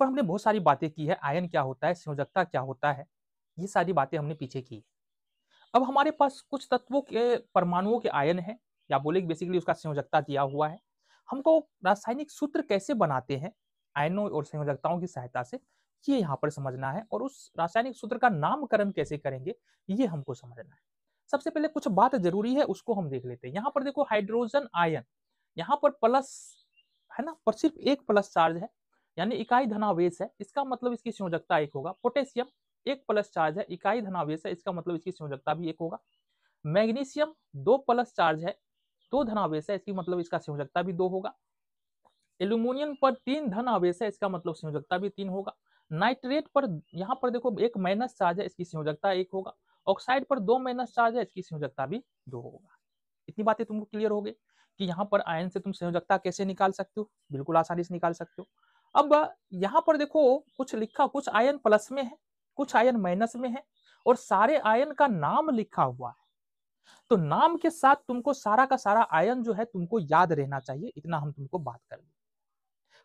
पर हमने बहुत सारी बातें की है आयन क्या होता है संयोजकता क्या होता है ये सारी बातें हमने पीछे की अब हमारे पास कुछ तत्वों के परमाणुओं के आयन है या बोले बेसिकली उसका संयोजकता दिया हुआ है हमको रासायनिक सूत्र कैसे बनाते हैं आयनों और संयोजकताओं की सहायता से ये यहाँ पर समझना है और उस रासायनिक सूत्र का नामकरण कैसे करेंगे ये हमको समझना है सबसे पहले कुछ बात जरूरी है उसको हम देख लेते हैं यहाँ पर देखो हाइड्रोजन आयन यहाँ पर प्लस है ना पर सिर्फ एक प्लस चार्ज है यानी इकाई धनावेश है इसका मतलब इसकी संयोजकता एक होगा पोटेशियम एक प्लस चार्ज है इकाई धनावेश है इसका मतलब इसकी संयोजकता भी एक होगा मैग्नीशियम दो प्लस चार्ज है दो धनावेश है इसकी मतलब इसका संयोजकता भी दो होगा एल्यूमिनियम पर तीन धन आवेश है इसका मतलब संयोजकता भी तीन होगा नाइट्रेट पर यहाँ पर देखो एक माइनस चार्ज है इसकी संयोजकता एक होगा ऑक्साइड पर दो माइनस चार्ज है इसकी संयोजकता भी दो होगा इतनी बातें तुमको क्लियर हो गई कि यहाँ पर आयन से तुम संयोजकता कैसे निकाल सकते हो बिल्कुल आसानी से निकाल सकते हो अब यहाँ पर देखो कुछ लिखा कुछ आयन प्लस में है कुछ आयन माइनस में है और सारे आयन का नाम लिखा हुआ है तो नाम के साथ तुमको सारा का सारा आयन जो है तुमको याद रहना चाहिए इतना हम तुमको बात कर लें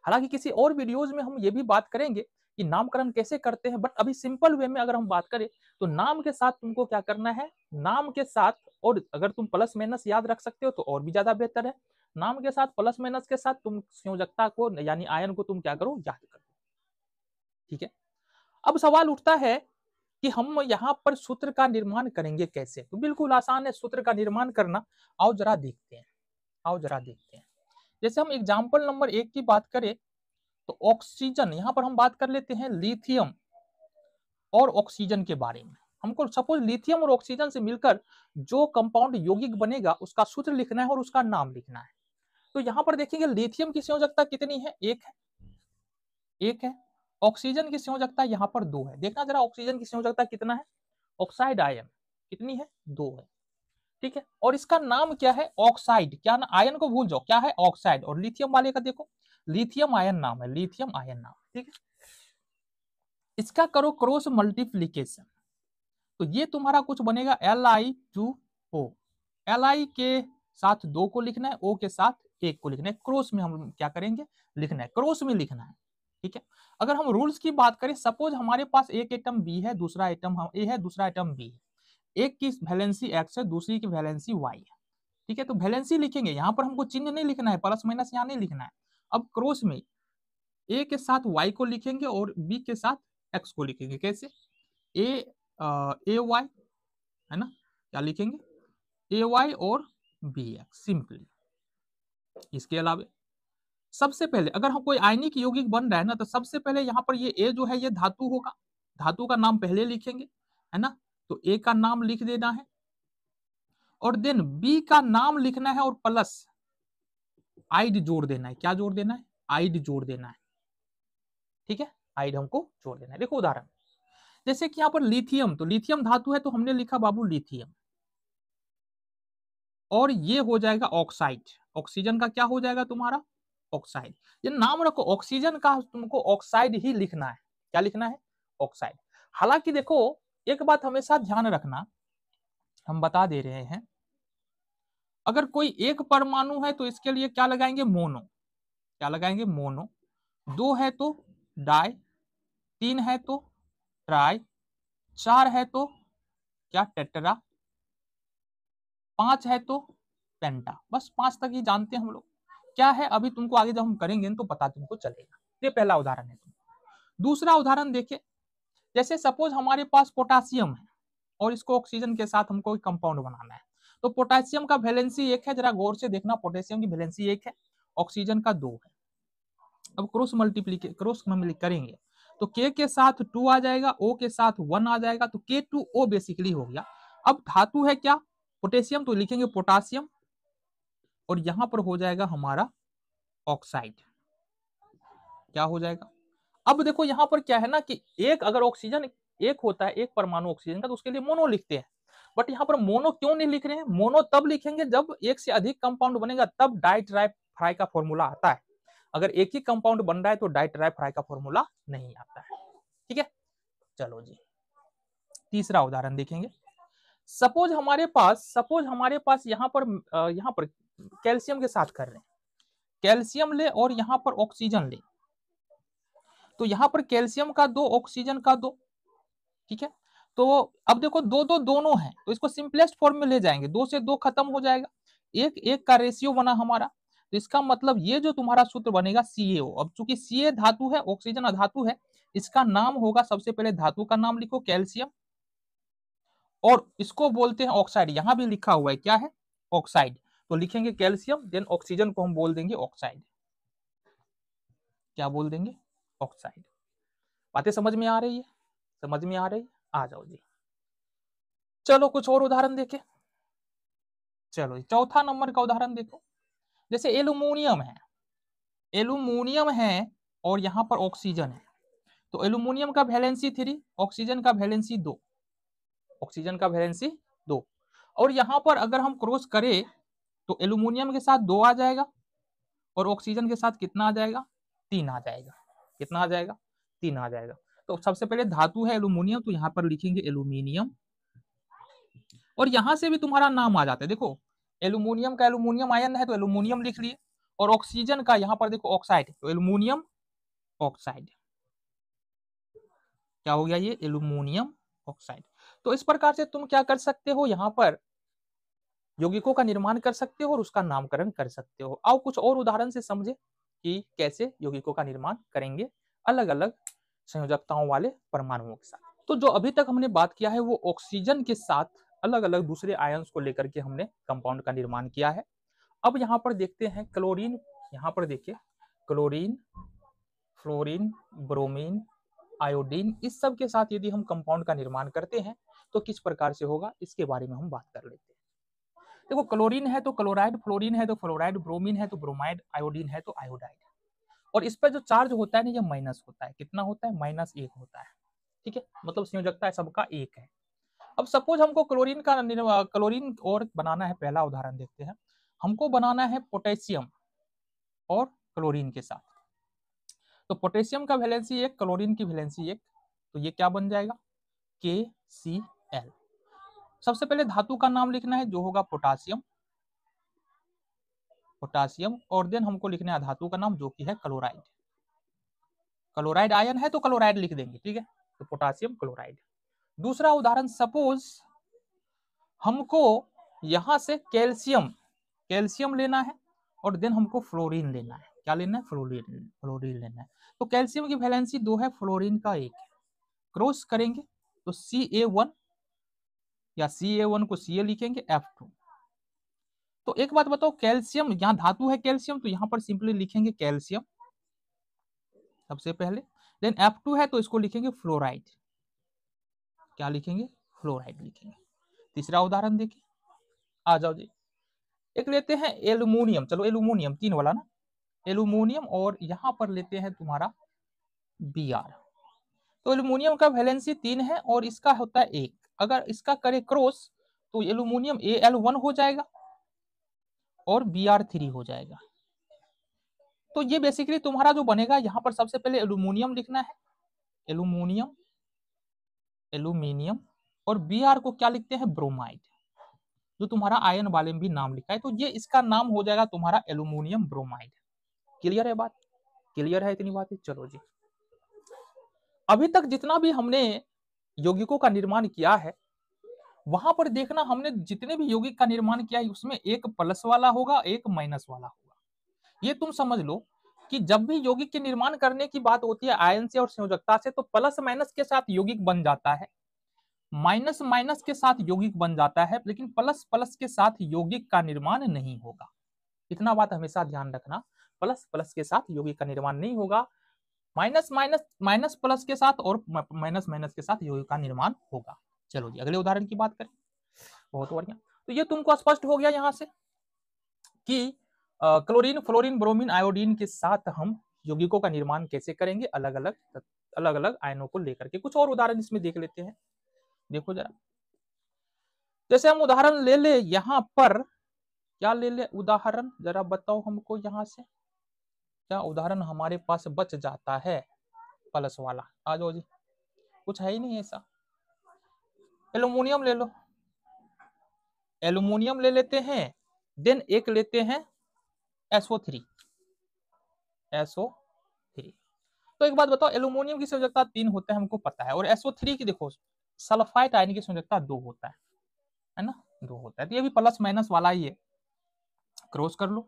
हालांकि किसी और वीडियोज में हम ये भी बात करेंगे कि नामकरण कैसे करते हैं बट अभी सिंपल वे में अगर हम बात करें तो नाम के साथ तुमको क्या करना है नाम के साथ और अगर तुम प्लस माइनस याद रख सकते हो तो और भी ज्यादा बेहतर है नाम के साथ प्लस माइनस के साथ तुम संयोजकता को यानी आयन को तुम क्या करो याद करो ठीक है अब सवाल उठता है कि हम यहाँ पर सूत्र का निर्माण करेंगे कैसे तो बिल्कुल आसान है सूत्र का निर्माण करना आओ जरा देखते हैं आओ जरा देखते हैं जैसे हम एग्जाम्पल नंबर एक की बात करें तो ऑक्सीजन यहाँ पर हम बात कर लेते हैं लिथियम और ऑक्सीजन के बारे में हमको सपोज लिथियम और ऑक्सीजन से मिलकर जो कंपाउंड यौगिक बनेगा उसका सूत्र लिखना है और उसका नाम लिखना है तो यहां पर देखेंगे लिथियम की संयोजकता कितनी है एक है एक है ऑक्सीजन की संयोजकता यहाँ पर दो है देखना जरा ऑक्सीजन की संयोजकता कितना है ऑक्साइड आयन कितनी है दो है ठीक है और इसका नाम क्या है ऑक्साइड क्या ना आयन को भूल जाओ क्या है ऑक्साइड और लिथियम वाले का देखो लिथियम आयन नाम है लिथियम आयन नाम ठीक है इसका करो क्रोस मल्टीप्लीकेशन तो ये तुम्हारा कुछ बनेगा L I two O L I के साथ दो को लिखना है ओ के साथ एक को लिखना है क्रॉस में हम क्या करेंगे लिखना है क्रॉस में लिखना है ठीक है अगर हम रूल्स की बात करें सपोज हमारे पास एक आइटम बी है दूसरा आइटम ए है दूसरा आइटम बी है एक की वैलेंसी एक्स है दूसरी की वैलेंसी वाई है ठीक है तो वैलेंसी लिखेंगे यहाँ पर हमको चिन्ह नहीं लिखना है प्लस माइनस यहाँ नहीं लिखना है अब क्रॉस में ए के साथ वाई को लिखेंगे और बी के साथ एक्स को लिखेंगे कैसे ए ए वाई है ना क्या लिखेंगे ए वाई और बी एक्स सिंपली इसके अलावा सबसे पहले अगर हम कोई आयनिक यौगिक बन रहा है ना तो सबसे पहले यहाँ पर ये ए जो है ये धातु होगा धातु का नाम पहले लिखेंगे है ना तो ए का नाम लिख देना है और देन बी का नाम लिखना है और प्लस आइड जोड़ देना है क्या जोड़ देना है आइड जोड़ देना है ठीक है आइड हमको जोड़ देना है देखो उदाहरण जैसे कि यहाँ पर लिथियम तो लिथियम धातु है तो हमने लिखा बाबू लिथियम और ये हो जाएगा ऑक्साइड ऑक्सीजन का क्या हो जाएगा तुम्हारा ऑक्साइड ये नाम रखो ऑक्सीजन का तुमको ऑक्साइड ही लिखना है क्या लिखना है ऑक्साइड हालांकि देखो एक बात हमेशा ध्यान रखना हम बता दे रहे हैं अगर कोई एक परमाणु है तो इसके लिए क्या लगाएंगे मोनो क्या लगाएंगे मोनो दो है तो डाई तीन है तो ट्राई चार है तो क्या टेट्रा पांच है तो पेंटा बस पांच तक ही जानते हैं हम लोग क्या है अभी तुमको आगे जब हम करेंगे तो पता तुमको चलेगा ये पहला उदाहरण है तुमको दूसरा उदाहरण देखे जैसे सपोज हमारे पास पोटासियम है और इसको ऑक्सीजन के साथ हमको कंपाउंड बनाना है तो पोटासियम का वैलेंसी एक है जरा गौर से देखना पोटेशियम की वैलेंसी एक है ऑक्सीजन का दो है अब क्रोस मल्टीप्लीके क्रॉस करेंगे तो के के साथ टू आ जाएगा ओ के साथ वन आ जाएगा तो के टू ओ बेसिकली हो गया अब धातु है क्या पोटेशियम तो लिखेंगे पोटासियम और यहां पर हो जाएगा हमारा ऑक्साइड क्या हो जाएगा अब देखो यहां पर क्या है ना कि एक अगर ऑक्सीजन एक होता है एक परमाणु ऑक्सीजन का तो उसके लिए मोनो लिखते हैं बट यहाँ पर मोनो क्यों नहीं लिख रहे हैं मोनो तब लिखेंगे जब एक से अधिक कंपाउंड बनेगा तब डाइट्राइफ्राई का फॉर्मूला आता है अगर एक ही कंपाउंड बन रहा है तो डाइट्राइफ्राई का फॉर्मूला नहीं आता है ठीक है चलो जी तीसरा उदाहरण देखेंगे सपोज हमारे पास सपोज हमारे पास यहाँ पर यहाँ पर कैल्शियम के साथ कर रहे हैं कैल्शियम ले और यहाँ पर ऑक्सीजन ले तो यहाँ पर कैल्शियम का दो ऑक्सीजन का दो ठीक है तो अब देखो दो दो दोनों हैं तो इसको सिंपलेस्ट फॉर्म में ले जाएंगे दो से दो खत्म हो जाएगा एक एक का रेशियो बना हमारा तो इसका मतलब ये जो तुम्हारा सूत्र बनेगा सीएओ अब चूंकि सीए धातु है ऑक्सीजन अधातु है इसका नाम होगा सबसे पहले धातु का नाम लिखो कैल्शियम और इसको बोलते हैं ऑक्साइड यहाँ भी लिखा हुआ है क्या है ऑक्साइड तो लिखेंगे कैल्शियम देन ऑक्सीजन को हम बोल देंगे ऑक्साइड क्या बोल देंगे ऑक्साइड बातें समझ में आ रही है समझ में आ रही है आ जाओ जी चलो कुछ और उदाहरण देखे चलो चौथा नंबर का उदाहरण देखो जैसे एलुमोनियम है एलुमोनियम है और यहाँ पर ऑक्सीजन है तो एलुमोनियम का वैलेंसी थ्री ऑक्सीजन का वैलेंसी दो ऑक्सीजन का वैलेंसी दो और यहाँ पर अगर हम क्रॉस करें तो एल्यूमिनियम के साथ दो आ जाएगा और ऑक्सीजन के साथ कितना आ जाएगा तीन आ जाएगा कितना आ जाएगा तीन आ जाएगा तो सबसे पहले धातु है एलुमिनियम तो यहाँ पर लिखेंगे एलुमिनियम और यहाँ से भी तुम्हारा नाम आ जाता है देखो एलुमिनियम का एलुमिनियम आयन है तो एलुमिनियम लिख लिए और ऑक्सीजन का यहाँ पर देखो ऑक्साइड तो एलुमिनियम ऑक्साइड क्या हो गया ये एलुमिनियम ऑक्साइड तो इस प्रकार से तुम क्या कर सकते हो यहाँ पर यौगिकों का निर्माण कर सकते हो और उसका नामकरण कर सकते हो आओ कुछ और उदाहरण से समझे कि कैसे यौगिकों का निर्माण करेंगे अलग अलग संयोजकताओं वाले परमाणुओं के साथ तो जो अभी तक हमने बात किया है वो ऑक्सीजन के साथ अलग अलग दूसरे आयन्स को लेकर के हमने कंपाउंड का निर्माण किया है अब यहाँ पर देखते हैं क्लोरीन यहाँ पर देखिए क्लोरीन फ्लोरीन ब्रोमीन आयोडीन इस सब के साथ यदि हम कंपाउंड का निर्माण करते हैं तो किस प्रकार से होगा इसके बारे में हम बात कर लेते हैं देखो क्लोरीन है तो क्लोराइड फ्लोरीन है तो फ्लोराइड ब्रोमीन है तो ब्रोमाइड आयोडीन है तो आयोडाइड और इस पर जो चार्ज होता है ना ये माइनस होता है कितना होता है माइनस एक होता है ठीक है मतलब संयोजकता है सबका एक है अब सपोज हमको क्लोरीन का क्लोरीन और बनाना है पहला उदाहरण देखते हैं हमको बनाना है पोटेशियम और क्लोरीन के साथ तो पोटेशियम का वैलेंसी एक क्लोरीन की वैलेंसी एक तो ये क्या बन जाएगा के सी एल सबसे पहले धातु का नाम लिखना है जो होगा पोटासियम पोटासियम और देन हमको लिखना है धातु का नाम जो कि है क्लोराइड क्लोराइड आयन है तो क्लोराइड लिख देंगे ठीक है तो पोटासियम क्लोराइड दूसरा उदाहरण सपोज हमको यहां से कैल्शियम कैल्शियम लेना है और देन हमको फ्लोरीन लेना है क्या लेना है फ्लोरीन फ्लोरीन लेना है तो कैल्शियम की वैलेंसी दो है फ्लोरीन का एक क्रॉस करेंगे तो सी ए वन या सी ए वन को सी ए लिखेंगे एफ टू तो एक बात बताओ कैल्शियम यहाँ धातु है कैल्शियम तो यहाँ पर सिंपली लिखेंगे कैल्शियम सबसे पहले देन एफ टू है तो इसको लिखेंगे फ्लोराइड क्या लिखेंगे फ्लोराइड लिखेंगे तीसरा उदाहरण देखिए आ जाओ जी एक लेते हैं एल्यूमिनियम चलो एलुमोनियम तीन वाला ना एलुमोनियम और यहाँ पर लेते हैं तुम्हारा बी आर तो एल्यूमिनियम का वैलेंसी तीन है और इसका होता है एक अगर इसका करे क्रॉस तो एल्यूमिनियम ए एल वन हो जाएगा और बी आर थ्री हो जाएगा तो ये बेसिकली तुम्हारा जो बनेगा यहां पर सबसे पहले एल्यूमिनियम लिखना है एल्यूमिनियम एल्यूमिनियम और बी आर को क्या लिखते हैं ब्रोमाइड जो तुम्हारा आयन वाले में भी नाम लिखा है तो ये इसका नाम हो जाएगा तुम्हारा एल्यूमिनियम ब्रोमाइड क्लियर है बात क्लियर है इतनी बात है चलो जी अभी तक जितना भी हमने यौगिकों का निर्माण किया है वहां पर देखना हमने जितने भी यौगिक का निर्माण किया है उसमें एक प्लस वाला होगा एक माइनस वाला होगा ये तुम समझ लो कि जब भी यौगिक के निर्माण करने की बात होती है आयन से और संयोजकता से तो प्लस माइनस के साथ यौगिक बन जाता है माइनस माइनस के साथ यौगिक बन जाता है लेकिन प्लस प्लस के साथ यौगिक का निर्माण नहीं होगा इतना बात हमेशा ध्यान रखना प्लस प्लस के साथ यौगिक का निर्माण नहीं होगा माइनस माइनस माइनस प्लस के साथ और माइनस माइनस के साथ योग का निर्माण होगा चलो जी अगले उदाहरण की बात करें बहुत बढ़िया तो ये तुमको स्पष्ट हो गया यहाँ से कि क्लोरीन फ्लोरीन ब्रोमीन आयोडीन के साथ हम यौगिकों का निर्माण कैसे करेंगे अलग अलग अलग अलग आयनों को लेकर के कुछ और उदाहरण इसमें देख लेते हैं देखो जरा जैसे हम उदाहरण ले ले यहाँ पर क्या ले ले उदाहरण जरा बताओ हमको यहाँ से क्या उदाहरण हमारे पास बच जाता है प्लस वाला आ जाओ जी कुछ है ही नहीं ऐसा एलुमिनियम ले लो एलुमिनियम ले लेते हैं देन एक लेते हैं एसओ थ्री एसओ थ्री तो एक बात बताओ एलुमिनियम की संयोजकता तीन होता है हमको पता है और एसओ थ्री की देखो सल्फाइट आयन की संयोजकता दो होता है है ना दो होता है तो ये भी प्लस माइनस वाला ही है क्रॉस कर लो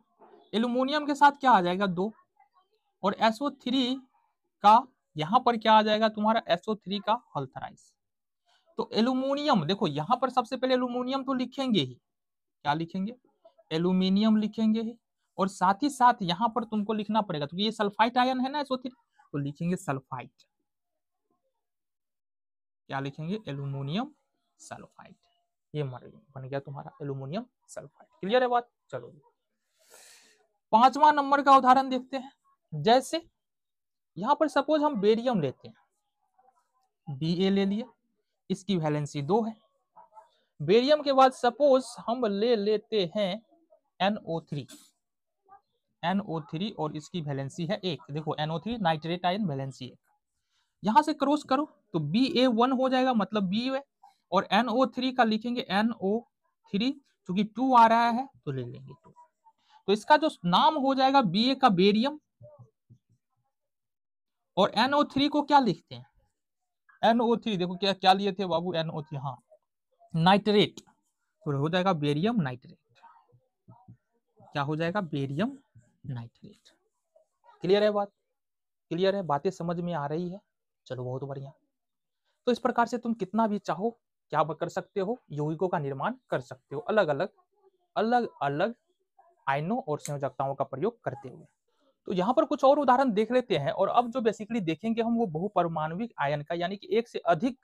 एलुमिनियम के साथ क्या आ जाएगा दो और SO3 का यहाँ पर क्या आ जाएगा तुम्हारा SO3 का हल्थराइज तो एल्यूमिनियम देखो यहाँ पर सबसे पहले एल्यूमिनियम तो लिखेंगे ही क्या लिखेंगे एल्यूमिनियम लिखेंगे ही और साथ ही साथ यहाँ पर तुमको लिखना पड़ेगा क्योंकि तो ये सल्फाइट आयन है ना SO3 तो लिखेंगे सल्फाइट क्या लिखेंगे एल्यूमिनियम सल्फाइट ये बन गया तुम्हारा एल्यूमिनियम सल्फाइट क्लियर है बात चलो पांचवा नंबर का उदाहरण देखते हैं जैसे यहां पर सपोज हम बेरियम लेते हैं बी ए ले लिया इसकी वैलेंसी दो है बेरियम के बाद सपोज हम ले लेते हैं एनओ थ्री एनओ थ्री और इसकी वैलेंसी है एक देखो NO three nitrate ion valency एक यहां से क्रॉस करो तो बी ए वन हो जाएगा मतलब बी ए और एनओ थ्री का लिखेंगे एनओ थ्री क्योंकि टू आ रहा है तो ले लेंगे टू तो इसका जो नाम हो जाएगा बी ए का बेरियम और NO3 को क्या लिखते हैं NO3 देखो क्या क्या लिए थे बाबू NO3 हाँ नाइट्रेट तो हो जाएगा बेरियम नाइट्रेट क्या हो जाएगा बेरियम नाइट्रेट क्लियर है बात क्लियर है बातें समझ में आ रही है चलो बहुत बढ़िया तो इस प्रकार से तुम कितना भी चाहो क्या कर सकते हो यौगिकों का निर्माण कर सकते हो अलग अलग अलग अलग आयनों और संयोजकताओं का प्रयोग करते हुए तो यहाँ पर कुछ और उदाहरण देख लेते हैं और अब जो बेसिकली देखेंगे हम वो बहुपरमाणविक आयन का यानी कि एक से अधिक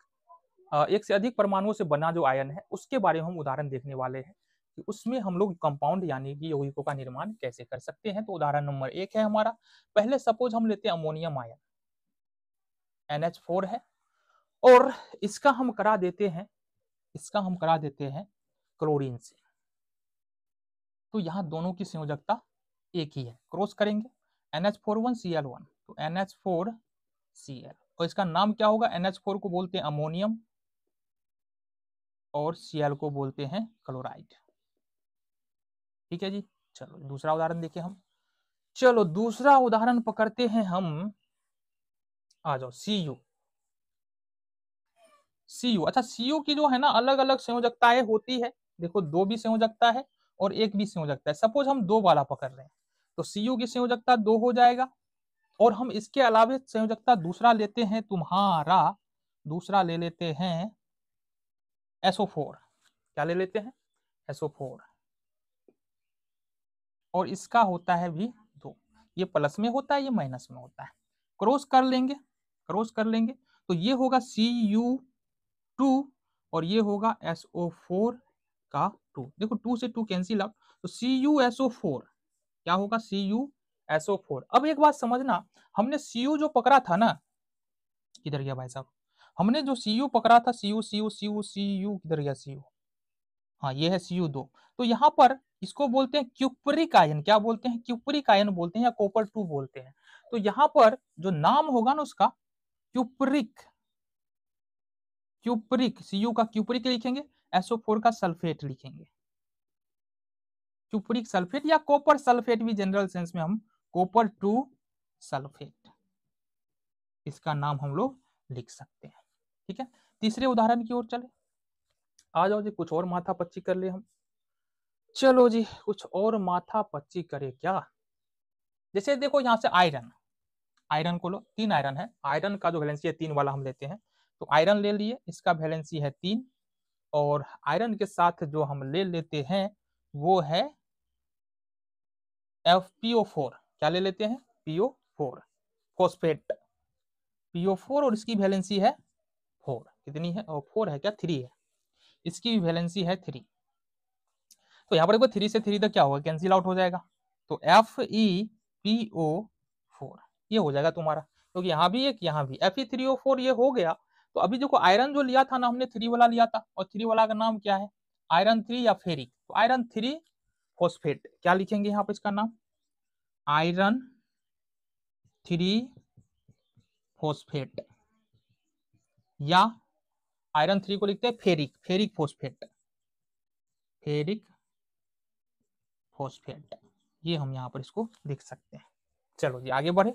एक से अधिक परमाणुओं से बना जो आयन है उसके बारे में हम उदाहरण देखने वाले हैं कि उसमें हम लोग कंपाउंड यानी कि यौगिकों का निर्माण कैसे कर सकते हैं तो उदाहरण नंबर एक है हमारा पहले सपोज हम लेते हैं अमोनियम आयन एन है और इसका हम करा देते हैं इसका हम करा देते हैं क्लोरीन से तो यहाँ दोनों की संयोजकता एक ही है क्रॉस करेंगे N H four one C L one तो N H four C L और इसका नाम क्या होगा एन एच फोर को बोलते हैं अमोनियम और सी एल को बोलते हैं क्लोराइड ठीक है जी चलो दूसरा उदाहरण देखिए हम चलो दूसरा उदाहरण पकड़ते हैं हम आ जाओ सी यू सी यू अच्छा सी यू की जो है ना अलग अलग संयोजकताएं होती है देखो दो भी संयोजकता है और एक भी संयोजकता है सपोज हम दो वाला पकड़ रहे हैं तो सीयू की संयोजकता दो हो जाएगा और हम इसके अलावा संयोजकता दूसरा लेते हैं तुम्हारा दूसरा ले लेते हैं एसओफोर क्या ले लेते हैं एसओफोर और इसका होता है भी दो ये प्लस में होता है ये माइनस में होता है क्रॉस कर लेंगे क्रॉस कर लेंगे तो ये होगा सी यू टू और ये होगा एसओ फोर का टू देखो टू से टू कैंसिल आउट तो सी यू एसओ फोर क्या होगा सी यू एसओ फोर अब एक बात समझना हमने सी यू जो पकड़ा था ना किधर गया भाई साहब हमने जो सी यू पकड़ा था C U C U C U C U किधर गया सी यू हाँ ये है सी यू दो तो यहाँ पर इसको बोलते हैं क्यूपरिक आयन क्या बोलते हैं क्यूपरिक आयन बोलते हैं या कॉपर टू बोलते हैं तो यहाँ पर जो नाम होगा ना उसका क्यूपरिक क्यूपरिक सी यू का क्यूपरिक लिखेंगे एसओ फोर का सल्फेट लिखेंगे चुपरिक सल्फेट या कॉपर सल्फेट भी जनरल सेंस में हम कॉपर टू सल्फेट इसका नाम हम लोग लिख सकते हैं ठीक है तीसरे उदाहरण की ओर चले आ जाओ जी कुछ और माथा पच्ची कर ले हम चलो जी कुछ और माथा पच्ची करे क्या जैसे देखो यहाँ से आयरन आयरन को लो तीन आयरन है आयरन का जो वैलेंसी है तीन वाला हम लेते हैं तो आयरन ले लिए इसका वैलेंसी है तीन और आयरन के साथ जो हम ले लेते हैं वो है एफ पीओ फोर क्या ले लेते हैं PO four phosphate PO four और इसकी वैलेंसी है फोर कितनी है और oh, फोर है क्या थ्री है इसकी वैलेंसी है थ्री तो यहाँ पर देखो थ्री से थ्री तो क्या होगा कैंसिल आउट हो जाएगा तो F E P O four ये हो जाएगा तुम्हारा क्योंकि तो यहाँ भी एक यहाँ भी F E three O four ये हो गया तो अभी देखो आयरन जो लिया था ना हमने थ्री वाला लिया था और थ्री वाला का नाम क्या है आयरन थ्री या फेरिक तो आयरन थ्री फोस्फेट क्या लिखेंगे यहाँ पर इसका नाम आयरन थ्री फोस्फेट या आयरन थ्री को लिखते हैं ferric ferric phosphate ferric phosphate ये हम यहाँ पर इसको लिख सकते हैं चलो जी आगे बढ़े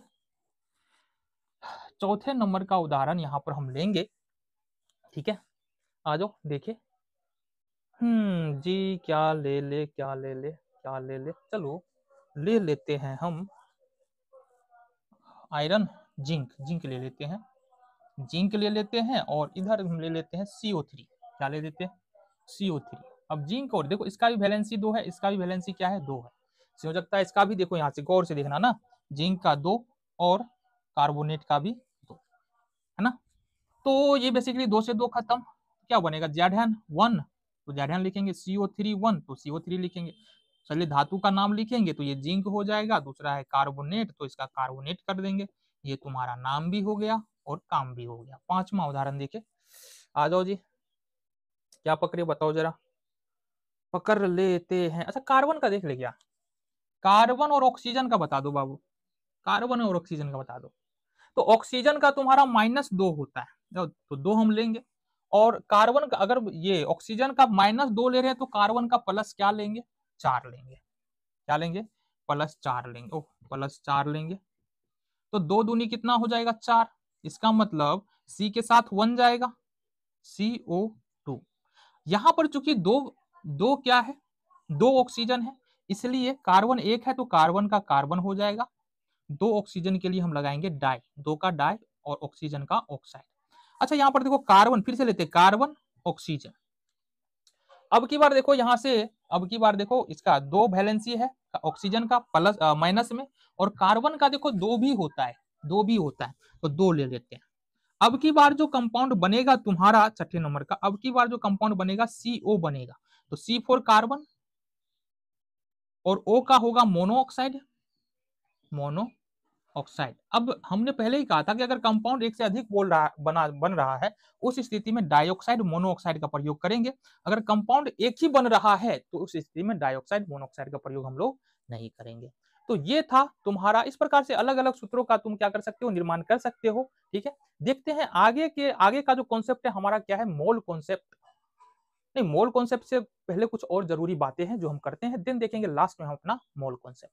चौथे नंबर का उदाहरण यहाँ पर हम लेंगे ठीक है आ जाओ देखिये हम्म जी क्या ले ले क्या ले ले क्या ले ले चलो ले लेते हैं हम आयरन जिंक जिंक ले लेते हैं जिंक ले लेते हैं और इधर हम ले लेते हैं सीओ थ्री क्या ले लेते हैं सीओ थ्री अब जिंक और देखो इसका भी वैलेंसी दो है इसका भी वैलेंसी क्या है दो है हो सकता है इसका भी देखो यहाँ से गौर से देखना ना जिंक का दो और कार्बोनेट का भी दो है ना तो ये बेसिकली दो से दो खत्म क्या बनेगा जेड वन तो जैडहन लिखेंगे सीओ थ्री वन तो सीओ थ्री लिखेंगे चलिए धातु का नाम लिखेंगे तो ये जिंक हो जाएगा दूसरा है कार्बोनेट तो इसका कार्बोनेट कर देंगे ये तुम्हारा नाम भी हो गया और काम भी हो गया पांचवा उदाहरण देखे आ जाओ जी क्या पकड़े बताओ जरा पकड़ लेते हैं अच्छा कार्बन का देख ले क्या कार्बन और ऑक्सीजन का बता दो बाबू कार्बन और ऑक्सीजन का बता दो तो ऑक्सीजन का तुम्हारा माइनस दो होता है तो दो हम लेंगे और कार्बन का अगर ये ऑक्सीजन का माइनस दो ले रहे हैं तो कार्बन का प्लस क्या लेंगे चार लेंगे क्या लेंगे प्लस चार लेंगे ओ प्लस चार लेंगे तो दो दूनी कितना हो जाएगा चार इसका मतलब C के साथ वन जाएगा सी ओ टू यहां पर चूंकि दो दो क्या है दो ऑक्सीजन है इसलिए कार्बन एक है तो कार्बन का कार्बन हो जाएगा दो ऑक्सीजन के लिए हम लगाएंगे डाई दो का डाई और ऑक्सीजन का ऑक्साइड अच्छा यहाँ पर देखो कार्बन फिर से लेते कार्बन ऑक्सीजन अब की बार देखो यहाँ से अब की बार देखो इसका दो वैलेंसी है ऑक्सीजन का प्लस माइनस में और कार्बन का देखो दो भी होता है दो भी होता है तो दो ले लेते हैं अब की बार जो कंपाउंड बनेगा तुम्हारा छठे नंबर का अब की बार जो कंपाउंड बनेगा सीओ बनेगा तो सी फोर कार्बन और ओ का होगा मोनोऑक्साइड मोनो ऑक्साइड अब हमने पहले ही कहा था कि अगर कंपाउंड एक से अधिक बोल रहा बना बन रहा है उस स्थिति में डाइऑक्साइड मोनोऑक्साइड का प्रयोग करेंगे अगर कंपाउंड एक ही बन रहा है तो उस स्थिति में डाइऑक्साइड मोनोऑक्साइड का प्रयोग हम लोग नहीं करेंगे तो ये था तुम्हारा इस प्रकार से अलग अलग सूत्रों का तुम क्या कर सकते हो निर्माण कर सकते हो ठीक है देखते हैं आगे के आगे का जो कॉन्सेप्ट है हमारा क्या है मोल कॉन्सेप्ट नहीं मोल कॉन्सेप्ट से पहले कुछ और जरूरी बातें हैं जो हम करते हैं देन देखेंगे लास्ट में हम अपना मोल कॉन्सेप्ट